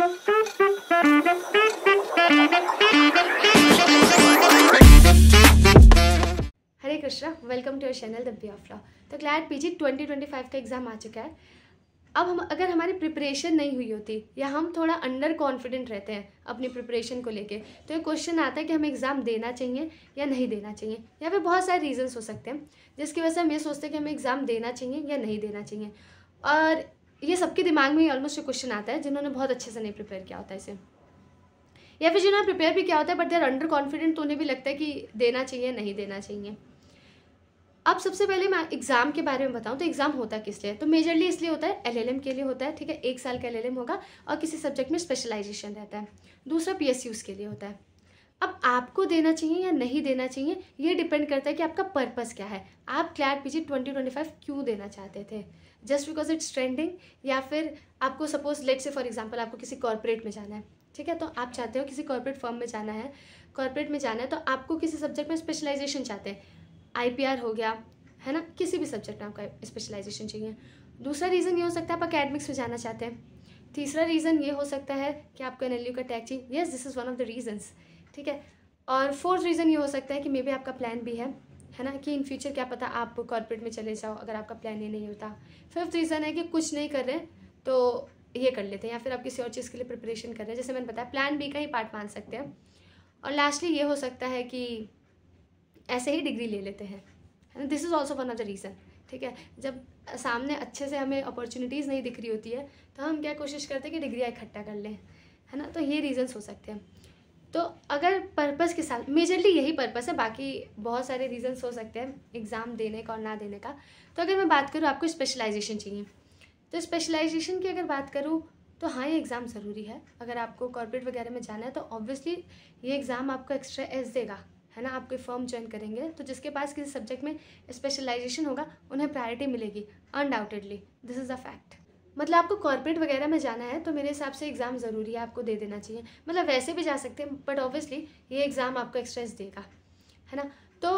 Hare Krishna welcome to your channel the बियाफ्रा तो twenty PG 2025 का एग्ज़ाम आ चुका है अब हम अगर हमारी प्रिपरेशन नहीं हुई होती या हम थोड़ा अंडर कॉन्फिडेंट रहते हैं अपनी प्रिपरेशन को लेके तो ये क्वेश्चन आता है कि हमें एग्ज़ाम देना चाहिए या नहीं देना चाहिए या फिर बहुत सारे रीजंस हो सकते हैं जिसकी वजह से हम ये सोचते हैं कि हमें एग्ज़ाम देना चाहिए या नहीं देना चाहिए और ये सबके दिमाग में ही ऑलमोस्ट क्वेश्चन आता है जिन्होंने बहुत अच्छे से नहीं प्रिपेयर किया होता है इसे या फिर जिन्होंने प्रिपेयर भी किया होता है बट देर अंडर कॉन्फिडेंट तो उन्हें भी लगता है कि देना चाहिए नहीं देना चाहिए अब सबसे पहले मैं एग्ज़ाम के बारे में बताऊँ तो एग्ज़ाम होता किस लिए तो मेजरली इसलिए होता है एलएलएम के लिए होता है ठीक है एक साल का एलएलएम होगा और किसी सब्जेक्ट में स्पेशलाइजेशन रहता है दूसरा पीएसयूज़ के लिए होता है अब आपको देना चाहिए या नहीं देना चाहिए ये डिपेंड करता है कि आपका पर्पस क्या है आप CLAT PG twenty twenty five क्यों देना चाहते थे जस्ट बिकॉज इट्स ट्रेंडिंग या फिर आपको suppose let's say for example आपको किसी कॉर्पोरेट में जाना है ठीक है तो आप चाहते हो किसी कॉर्पोरेट फॉर्म में जाना है कॉर्पोरेट में जाना है तो आपको किसी सब्जेक्ट में स्पेशलाइजेशन चाहते हैं आई हो गया है ना किसी भी सब्जेक्ट में आपका स्पेशलाइजेशन चाहिए दूसरा रीज़न ये हो सकता है आप अकेडमिक्स में जाना चाहते हैं तीसरा रीज़न ये हो सकता है कि आपको एन का टैग चाहिए yes this is one of the reasons ठीक है और फोर्थ रीज़न ये हो सकता है कि मे बी आपका प्लान भी है है ना कि इन फ्यूचर क्या पता आप कॉर्पोरेट में चले जाओ अगर आपका प्लान ये नहीं होता फिफ्थ रीज़न है कि कुछ नहीं कर रहे तो ये कर लेते हैं या फिर आप किसी और चीज़ के लिए प्रिपरेशन कर रहे हैं जैसे मैंने बताया प्लान बी का ही पार्ट मान सकते हैं और लास्टली ये हो सकता है कि ऐसे ही डिग्री ले लेते हैं है ना this is also one of the reason ठीक है जब सामने अच्छे से हमें अपॉर्चुनिटीज़ नहीं दिख रही होती है तो हम क्या कोशिश करते हैं कि डिग्रियाँ इकट्ठा कर लें है ना तो ये रीज़न्स हो सकते हैं तो अगर पर्पस के साथ मेजरली यही पर्पस है बाकी बहुत सारे रीजंस हो सकते हैं एग्ज़ाम देने का और ना देने का तो अगर मैं बात करूँ आपको स्पेशलाइजेशन चाहिए तो स्पेशलाइजेशन की अगर बात करूँ तो हाँ ये एग्ज़ाम ज़रूरी है अगर आपको कॉर्पोरेट वगैरह में जाना है तो ऑब्वियसली ये एग्ज़ाम आपको एक्स्ट्रा एस देगा है ना आप कोई ज्वाइन करेंगे तो जिसके पास किसी सब्जेक्ट में स्पेशलाइजेशन होगा उन्हें प्रायोरिटी मिलेगी undoubtedly this is a fact मतलब आपको कॉर्पोरेट वगैरह में जाना है तो मेरे हिसाब से एग्ज़ाम ज़रूरी है आपको दे देना चाहिए मतलब वैसे भी जा सकते हैं बट ऑब्वियसली ये एग्ज़ाम आपको एक्सट्रेस देगा है ना तो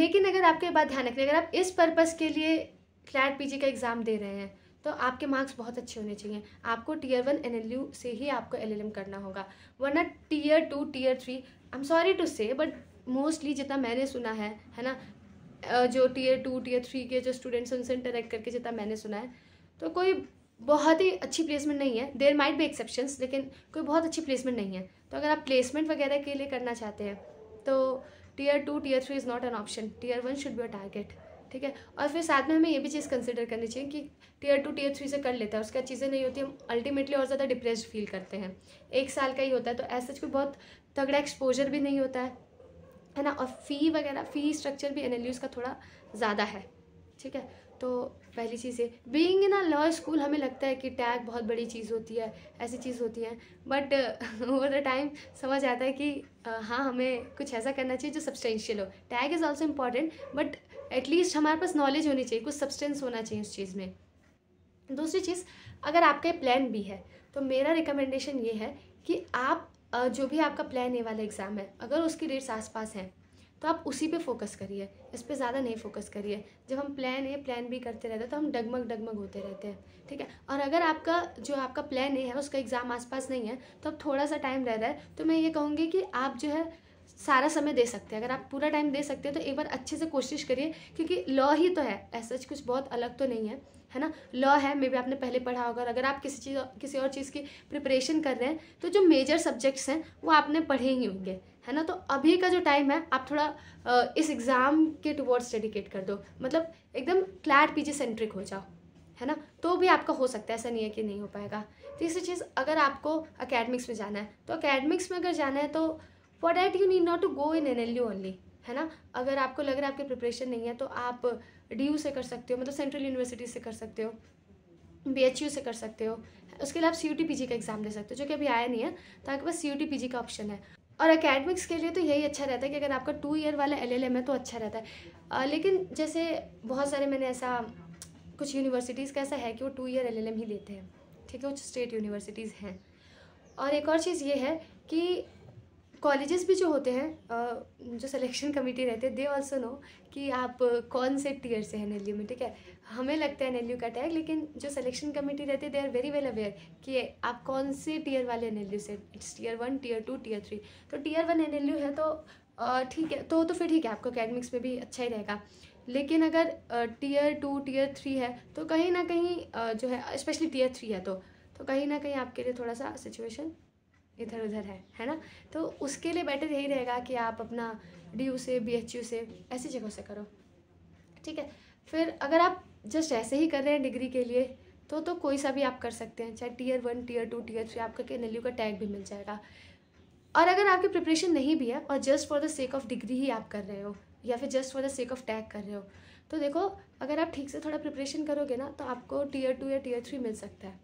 लेकिन अगर आपके बात ध्यान रखना अगर आप इस पर्पज़ के लिए क्लैट पी का एग्ज़ाम दे रहे हैं तो आपके मार्क्स बहुत अच्छे होने चाहिए आपको टीयर वन एन से ही आपको एल करना होगा वरना tier two tier three I am sorry to say but mostly जितना मैंने सुना है है ना जो टीयर टू टीयर थ्री के जो स्टूडेंट्स उनसे इंटरेक्ट करके जितना मैंने सुना है तो कोई बहुत ही अच्छी प्लेसमेंट नहीं है देर माइट भी एक्सेप्शन लेकिन कोई बहुत अच्छी प्लेसमेंट नहीं है तो अगर आप प्लेसमेंट वगैरह के लिए करना चाहते हैं तो tier two tier three is not an option tier one should be a target ठीक है और फिर साथ में हमें ये भी चीज़ कंसिडर करनी चाहिए कि टीयर टू टीयर थ्री से कर लेता है उसका चीज़ें नहीं होती हम अल्टीमेटली और ज़्यादा डिप्रेस फील करते हैं एक साल का ही होता है तो ऐसा कोई बहुत तगड़ा एक्सपोजर भी नहीं होता है है ना और फ़ी वगैरह फ़ी स्ट्रक्चर भी एन का थोड़ा ज़्यादा है ठीक है तो पहली चीज़ ये being in a law school हमें लगता है कि टैग बहुत बड़ी चीज़ होती है ऐसी चीज़ होती है बट ओवर द टाइम समझ आता है कि uh, हाँ हमें कुछ ऐसा करना चाहिए जो सब्सटेंशियल हो tag is also important but at least हमारे पास नॉलेज होनी चाहिए कुछ सब्सटेंस होना चाहिए उस चीज़ में दूसरी चीज़ अगर आपका प्लान भी है तो मेरा रिकमेंडेशन ये है कि आप जो भी आपका प्लान ये वाला एग्ज़ाम है अगर उसकी डेट्स आसपास हैं तो आप उसी पे फोकस करिए इस पर ज़्यादा नहीं फोकस करिए जब हम प्लान ए प्लान बी करते रहते हैं तो हम डगमग डगमग होते रहते हैं ठीक है और अगर आपका जो आपका प्लान ए है उसका एग्ज़ाम आसपास नहीं है तो अब थोड़ा सा टाइम रह रहा है तो मैं ये कहूँगी कि आप जो है सारा समय दे सकते हैं अगर आप पूरा टाइम दे सकते हैं तो एक बार अच्छे से कोशिश करिए क्योंकि लॉ ही तो है ऐसा कुछ बहुत अलग तो नहीं है है ना लॉ है मे भी आपने पहले पढ़ा होगा और अगर आप किसी चीज़ किसी और चीज़ की प्रिपरेशन कर रहे हैं तो जो मेजर सब्जेक्ट्स हैं वो आपने पढ़े ही होंगे है ना तो अभी का जो टाइम है आप थोड़ा इस एग्ज़ाम के टुवर्ड्स डेडिकेट कर दो मतलब एकदम क्लैट पीजी सेंट्रिक हो जाओ है ना तो भी आपका हो सकता है ऐसा नहीं है कि नहीं हो पाएगा तीसरी चीज़ अगर आपको अकेडमिक्स में जाना है तो अकेडमिक्स में अगर जाना है तो for that you need not to go in N L U only है ना अगर आपको लग रहा है आपकी प्रिपरेशन नहीं है तो आप डी यू से कर सकते हो मतलब सेंट्रल यूनिवर्सिटी से कर सकते हो बी एच यू से कर सकते हो उसके लिए आप C U T P G का एग्ज़ाम दे सकते हो जो कि अभी आया नहीं है तो आपके पास C U T P G का ऑप्शन है और एकेडमिक्स के लिए तो यही अच्छा रहता है कि अगर आपका टू ईयर वाला एल है तो अच्छा रहता है आ, लेकिन जैसे बहुत सारे मैंने ऐसा कुछ यूनिवर्सिटीज़ का ऐसा है कि वो टू ईयर एल ही लेते हैं ठीक है कुछ स्टेट यूनिवर्सिटीज़ हैं और एक और चीज़ ये है कि कॉलेजेस भी जो होते हैं जो सिलेक्शन कमेटी रहते हैं दे ऑल्सो नो कि आप कौन से टीयर से हैं एन में ठीक है हमें लगता है एन का टैग लेकिन जो सिलेक्शन कमेटी रहती है they are very well aware कि आप कौन से टीयर वाले एन से it's tier one tier two tier three तो टीयर वन एन है तो ठीक है तो तो फिर ठीक है आपको अकेडमिक्स में भी अच्छा ही रहेगा लेकिन अगर टीयर टू टीयर थ्री है तो कहीं ना कहीं जो है स्पेशली टीयर थ्री है तो तो कहीं ना कहीं आपके लिए थोड़ा सा सिचुएशन इधर उधर है है ना तो उसके लिए बेटर यही रहेगा कि आप अपना डी से बी से ऐसी जगहों से करो ठीक है फिर अगर आप जस्ट ऐसे ही कर रहे हैं डिग्री के लिए तो तो कोई सा भी आप कर सकते हैं चाहे tier one tier two tier three आपका के एन का टैग भी मिल जाएगा और अगर आपकी प्रिपरेशन नहीं भी है और just for the sake of degree ही आप कर रहे हो या फिर just for the sake of tag कर रहे हो तो देखो अगर आप ठीक से थोड़ा प्रिपरेशन करोगे ना तो आपको टीयर टू या टीयर थ्री मिल सकता है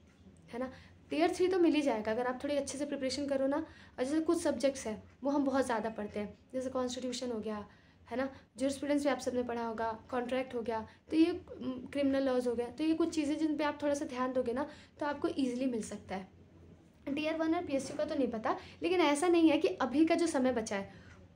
है ना टीयर थ्री तो मिल ही जाएगा अगर आप थोड़ी अच्छे से प्रिपरेशन करो ना और जैसे कुछ सब्जेक्ट्स हैं वो हम बहुत ज़्यादा पढ़ते हैं जैसे कॉन्स्टिट्यूशन हो गया है ना जो स्टूडेंट्स भी आप सबने पढ़ा होगा कॉन्ट्रैक्ट हो गया तो ये क्रिमिनल लॉज हो गया तो ये कुछ चीज़ें जिन पर आप थोड़ा सा ध्यान दोगे ना तो आपको ईजिली मिल सकता है टीयर वन और पी का तो नहीं पता लेकिन ऐसा नहीं है कि अभी का जो समय बचा है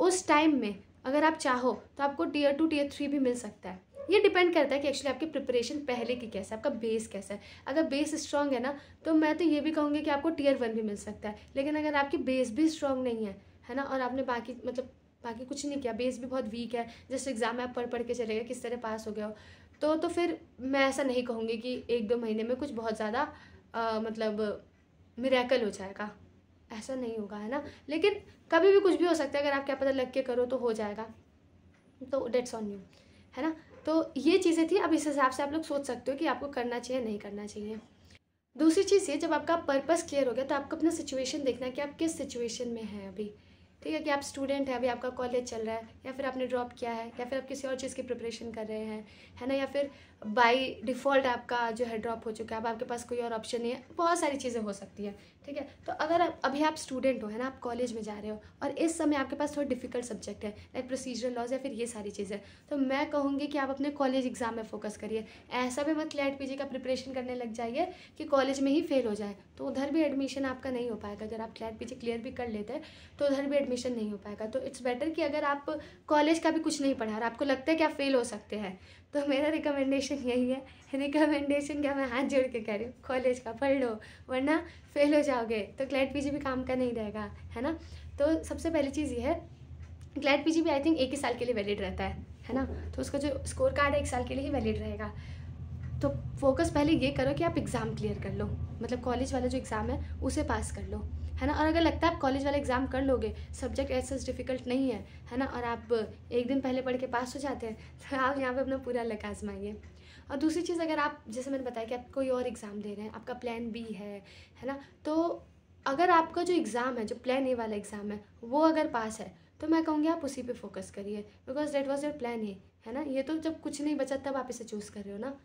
उस टाइम में अगर आप चाहो तो आपको टीयर टू टीयर थ्री भी मिल सकता है ये डिपेंड करता है कि एक्चुअली आपकी प्रिपरेशन पहले की कैसा है आपका बेस कैसा है अगर बेस स्ट्रांग है ना तो मैं तो ये भी कहूँगी कि आपको टीयर वन भी मिल सकता है लेकिन अगर आपकी बेस भी स्ट्रांग नहीं है है ना और आपने बाकी मतलब बाकी कुछ नहीं किया बेस भी बहुत वीक है जैसे एग्ज़ाम में आप पढ़ पढ़ के चले गए किस तरह पास हो गए हो तो तो फिर मैं ऐसा नहीं कहूँगी कि एक दो महीने में कुछ बहुत ज़्यादा मतलब मेरेकल हो जाएगा ऐसा नहीं होगा है ना लेकिन कभी भी कुछ भी हो सकता है अगर आप क्या पता लग के करो तो हो जाएगा तो डेट्स ऑन यू है ना तो ये चीज़ें थी अब इस हिसाब से आप लोग सोच सकते हो कि आपको करना चाहिए नहीं करना चाहिए दूसरी चीज़ ये जब आपका पर्पस क्लियर हो गया तो आपको अपना सिचुएशन देखना है कि आप किस सिचुएशन में हैं अभी ठीक है कि आप स्टूडेंट हैं अभी आपका कॉलेज चल रहा है या फिर आपने ड्रॉप किया है या फिर आप किसी और चीज़ की प्रिपरेशन कर रहे हैं है ना या फिर बाय डिफ़ॉल्ट आपका जो है ड्रॉप हो चुका है अब आपके पास कोई और ऑप्शन नहीं है बहुत सारी चीज़ें हो सकती हैं ठीक है तो अगर आप अभी आप स्टूडेंट हो है ना आप कॉलेज में जा रहे हो और इस समय आपके पास थोड़ा डिफिकल्ट सब्जेक्ट है लाइक प्रोसीजरल लॉज या फिर ये सारी चीज़ें तो मैं कहूँगी कि आप अपने कॉलेज एग्ज़ाम में फोकस करिए ऐसा भी मत लेट पीजी का प्रिपरेशन करने लग जाइए कि कॉलेज में ही फेल हो जाए तो उधर भी एडमिशन आपका नहीं हो पाएगा अगर आप क्लैट पीछे क्लियर भी कर लेते हैं तो उधर भी एडमिशन नहीं हो पाएगा तो इट्स बेटर कि अगर आप कॉलेज का भी कुछ नहीं पढ़ा और आपको लगता है कि आप फेल हो सकते हैं तो मेरा रिकमेंडेशन रिकमेंडेशन यही है रिकमेंडेशन क्या मैं हाथ जोड़ के कह रही हूँ कॉलेज का पढ़ लो वरना फेल हो जाओगे तो क्लैट पी भी काम का नहीं रहेगा है ना तो सबसे पहली चीज़ ये है ग्लैड पी भी आई थिंक एक ही साल के लिए वैलिड रहता है है ना तो उसका जो स्कोर कार्ड है एक साल के लिए ही वैलिड रहेगा तो फोकस पहले ये करो कि आप एग्ज़ाम क्लियर कर लो मतलब कॉलेज वाला जो एग्ज़ाम है उसे पास कर लो है ना और अगर लगता है आप कॉलेज वाला एग्ज़ाम कर लोगे सब्जेक्ट ऐसा डिफिकल्ट नहीं है है ना और आप एक दिन पहले पढ़ के पास हो जाते हैं तो आप यहाँ पे अपना पूरा लगाजमाइए आजमाइए और दूसरी चीज़ अगर आप जैसे मैंने बताया कि आप कोई और एग्ज़ाम दे रहे हैं आपका प्लान बी है है ना तो अगर आपका जो एग्ज़ाम है जो प्लान ए वाला एग्ज़ाम है वो अगर पास है तो मैं कहूँगी आप उसी पे फोकस करिए because that was your plan A है ना ये तो जब कुछ नहीं बचा तब आप इसे चूज़ कर रहे हो ना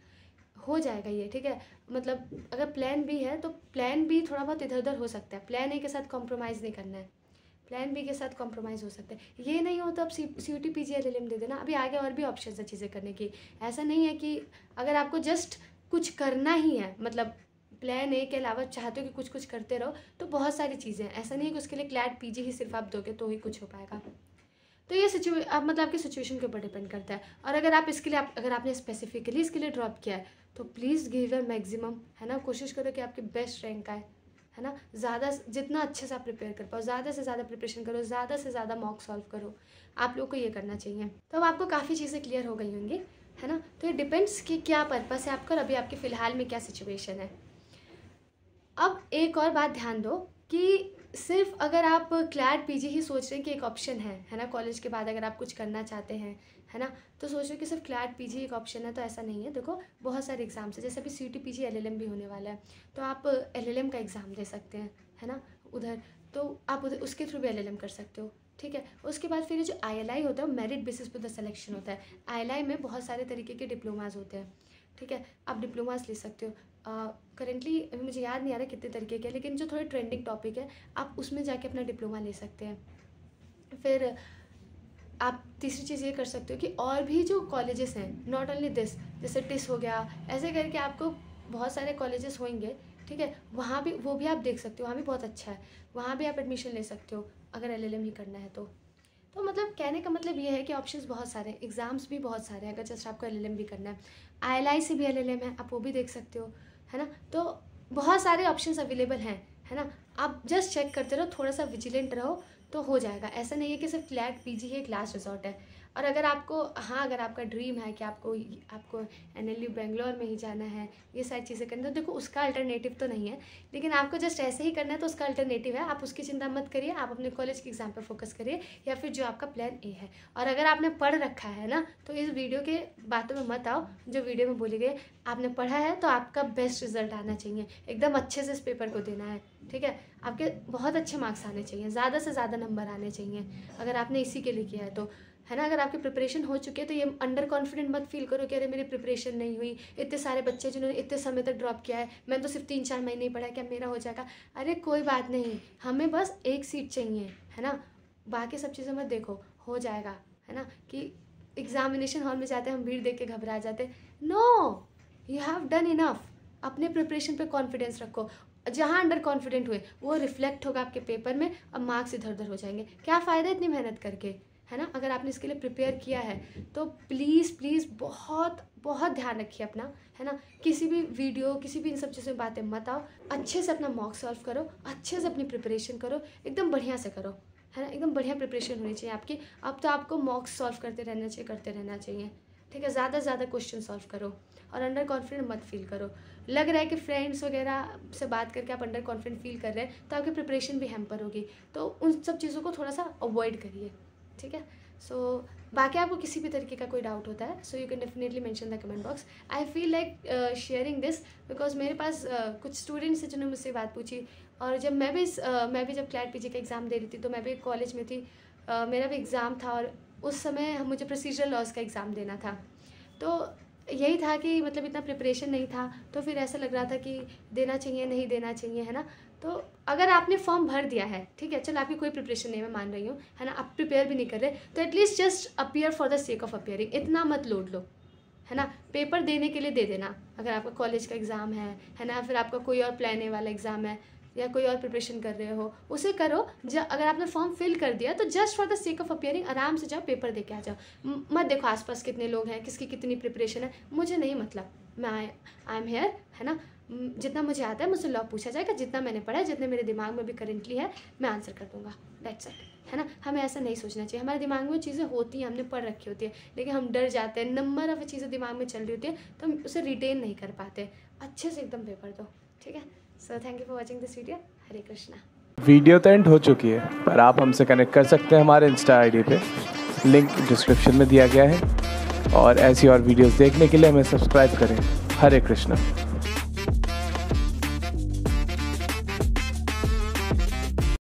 हो जाएगा ये ठीक है मतलब अगर प्लान बी है तो प्लान बी थोड़ा बहुत इधर उधर हो सकता है प्लान ए के साथ कॉम्प्रोमाइज़ नहीं करना है प्लान बी के साथ कॉम्प्रोमाइज़ हो सकता है ये नहीं हो तो आप C C U T P G L L M दे देना अभी आगे और भी ऑप्शन है चीज़ें करने की ऐसा नहीं है कि अगर आपको जस्ट कुछ करना ही है मतलब प्लान ए के अलावा चाहते हो कि कुछ कुछ करते रहो तो बहुत सारी चीज़ें हैं ऐसा नहीं है कि उसके लिए क्लैट जी ही सिर्फ आप दोगे तो ही कुछ हो पाएगा तो ये सिचुए आप मतलब आपकी सिचुएशन के ऊपर डिपेंड करता है और अगर आप इसके लिए आप अगर आपने स्पेसिफिकली इसके लिए ड्रॉप किया है तो प्लीज़ गिव योर मैक्सिमम है ना कोशिश करो कि आपकी बेस्ट रैंक आए है ना ज़्यादा जितना अच्छे से आप प्रिपेयर कर पाओ ज़्यादा से ज़्यादा प्रिपरेशन करो ज़्यादा से ज़्यादा मॉक सॉल्व करो आप लोग को ये करना चाहिए तो अब आपको काफ़ी चीज़ें क्लियर हो गई होंगी है ना तो ये डिपेंड्स कि क्या पर्पस है आपका अभी आपके फ़िलहाल में क्या सिचुएशन है अब एक और बात ध्यान दो कि सिर्फ अगर आप क्लैट पीजी ही सोच रहे हैं कि एक ऑप्शन है है ना कॉलेज के बाद अगर आप कुछ करना चाहते हैं है ना तो सोच रहे हो कि सिर्फ क्लैट पीजी एक ऑप्शन है तो ऐसा नहीं है देखो बहुत सारे एग्ज़ाम्स हैं जैसे अभी C T P G L L M भी होने वाला है तो आप एल एल एम का एग्ज़ाम दे सकते हैं है ना उधर तो आप उधर उसके थ्रू भी एल एल एम कर सकते हो ठीक है उसके बाद फिर जो आई एल आई होता है मेरिट बेसिस पर द सेलेक्शन होता है आई एल आई में बहुत सारे तरीके के डिप्लोमाज होते हैं ठीक है आप डिप्लोमाज ले सकते हो करेंटली uh, अभी मुझे याद नहीं आ रहा कितने तरीके के लेकिन जो थोड़े ट्रेंडिंग टॉपिक है आप उसमें जाके अपना डिप्लोमा ले सकते हैं फिर आप तीसरी चीज़ ये कर सकते हो कि और भी जो कॉलेजेस हैं नॉट ओनली दिस जैसे टिस हो गया ऐसे करके आपको बहुत सारे कॉलेजेस होंगे ठीक है वहाँ भी वो भी आप देख सकते हो वहाँ भी बहुत अच्छा है वहाँ भी आप एडमिशन ले सकते हो अगर एल ही करना है तो तो मतलब कहने का मतलब ये है कि ऑप्शंस बहुत सारे हैं एग्ज़ाम्स भी बहुत सारे हैं अगर जैसे आपको एल भी करना है आई से भी एल है आप वो भी देख सकते हो है ना तो बहुत सारे ऑप्शंस अवेलेबल हैं है ना आप जस्ट चेक करते रहो थोड़ा सा विजिलेंट रहो तो हो जाएगा ऐसा नहीं है कि सिर्फ फ्लैट पीजी ही एक लास्ट रिजॉर्ट है और अगर आपको हाँ अगर आपका ड्रीम है कि आपको आपको एन एल बेंगलोर में ही जाना है ये सारी चीज़ें करनी तो देखो उसका अल्टरनेटिव तो नहीं है लेकिन आपको जस्ट ऐसे ही करना है तो उसका अल्टरनेटिव है आप उसकी चिंता मत करिए आप अपने कॉलेज के एग्जाम पर फोकस करिए या फिर जो आपका प्लान ए है और अगर आपने पढ़ रखा है ना तो इस वीडियो के बातों में मत आओ जो वीडियो में बोले गए आपने पढ़ा है तो आपका बेस्ट रिजल्ट आना चाहिए एकदम अच्छे से इस पेपर को देना है ठीक है आपके बहुत अच्छे मार्क्स आने चाहिए ज़्यादा से ज़्यादा नंबर आने चाहिए अगर आपने इसी के लिए किया है तो है ना अगर आपकी प्रिपरेशन हो चुकी है तो ये अंडर कॉन्फिडेंट मत फील करो कि अरे मेरी प्रिपरेशन नहीं हुई इतने सारे बच्चे जिन्होंने इतने समय तक ड्रॉप किया है मैंने तो सिर्फ तीन चार महीने ही पढ़ा क्या मेरा हो जाएगा अरे कोई बात नहीं हमें बस एक सीट चाहिए है ना बाकी सब चीज़ें मत देखो हो जाएगा है ना कि एग्जामिनेशन हॉल में जाते हम भीड़ देख के घबरा जाते no you have done enough अपने प्रिपरेशन पे कॉन्फिडेंस रखो जहाँ अंडर कॉन्फिडेंट हुए वो रिफ्लेक्ट होगा आपके पेपर में अब मार्क्स इधर उधर हो जाएंगे क्या फ़ायदा इतनी मेहनत करके है ना अगर आपने इसके लिए प्रिपेयर किया है तो प्लीज़ प्लीज़ बहुत बहुत ध्यान रखिए अपना है ना किसी भी वीडियो किसी भी इन सब चीज़ों में बातें मत आओ अच्छे से अपना मॉक सॉल्व करो अच्छे से अपनी प्रिपरेशन करो एकदम बढ़िया से करो है ना एकदम बढ़िया प्रिपरेशन होनी चाहिए आपकी अब तो आपको मॉक सॉल्व करते रहना चाहिए करते रहना चाहिए ठीक है ज़्यादा से ज़्यादा क्वेश्चन सॉल्व करो और अंडर कॉन्फिडेंट मत फील करो लग रहा है कि फ्रेंड्स वगैरह से बात करके आप अंडर कॉन्फिडेंट फील कर रहे हैं तो आपकी प्रिपरेशन भी हैम्पर होगी तो उन सब चीज़ों को थोड़ा सा अवॉइड करिए ठीक है सो so, बाकी आपको किसी भी तरीके का कोई डाउट होता है so you can definitely mention the comment box I feel like sharing this because मेरे पास uh, कुछ स्टूडेंट्स हैं जिन्होंने मुझसे बात पूछी और जब मैं भी uh, मैं भी जब क्लैट पीजी का एग्ज़ाम दे रही थी तो मैं भी कॉलेज में थी uh, मेरा भी एग्ज़ाम था और उस समय मुझे प्रोसीजरल लॉज का एग्ज़ाम देना था तो यही था कि मतलब इतना प्रिपरेशन नहीं था तो फिर ऐसा लग रहा था कि देना चाहिए नहीं देना चाहिए है ना तो अगर आपने फॉर्म भर दिया है ठीक है चलो आपकी कोई प्रिपरेशन नहीं मैं मान रही हूँ है ना आप प्रिपेयर भी नहीं कर रहे तो at least just appear for the sake of appearing इतना मत लोड लो है ना पेपर देने के लिए दे देना अगर आपका कॉलेज का एग्ज़ाम है है ना फिर आपका कोई और प्लाने वाला एग्ज़ाम है या कोई और प्रिपरेशन कर रहे हो उसे करो जब अगर आपने फॉर्म फिल कर दिया तो just for the sake of appearing आराम से जाओ पेपर दे के आ जाओ मत देखो आसपास कितने लोग हैं किसकी कितनी प्रिपरेशन है मुझे नहीं मतलब मैं आई आई एम हेयर है ना जितना मुझे आता है मुझसे लॉ पूछा जाएगा जितना मैंने पढ़ा है जितने मेरे दिमाग में भी करेंटली है मैं आंसर कर दूंगा डेट्स इट है ना हमें ऐसा नहीं सोचना चाहिए हमारे दिमाग में चीज़ें होती हैं हमने पढ़ रखी होती है लेकिन हम डर जाते हैं नंबर ऑफ चीज़ें दिमाग में चल रही होती है तो हम उसे रिटेन नहीं कर पाते अच्छे से एकदम पेपर दो ठीक है so thank you for watching this video Hare Krishna video तो एंड हो चुकी है पर आप हमसे कनेक्ट कर सकते हैं हमारे इंस्टा आईडी पे लिंक डिस्क्रिप्शन में दिया गया है और ऐसी और वीडियोस देखने के लिए हमें सब्सक्राइब करें हरे कृष्णा